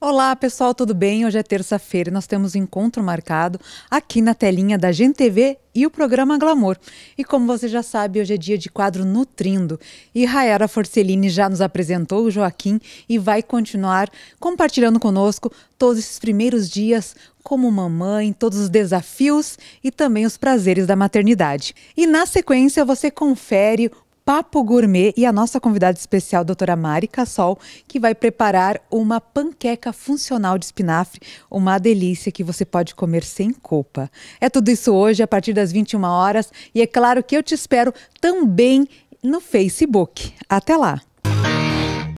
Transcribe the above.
Olá pessoal, tudo bem? Hoje é terça-feira e nós temos um encontro marcado aqui na telinha da GenTV e o programa Glamour. E como você já sabe, hoje é dia de quadro Nutrindo. E Rayara Forcellini já nos apresentou o Joaquim e vai continuar compartilhando conosco todos esses primeiros dias como mamãe, todos os desafios e também os prazeres da maternidade. E na sequência você confere Papo Gourmet e a nossa convidada especial, doutora Mari Cassol, que vai preparar uma panqueca funcional de espinafre, uma delícia que você pode comer sem culpa. É tudo isso hoje, a partir das 21 horas, e é claro que eu te espero também no Facebook. Até lá!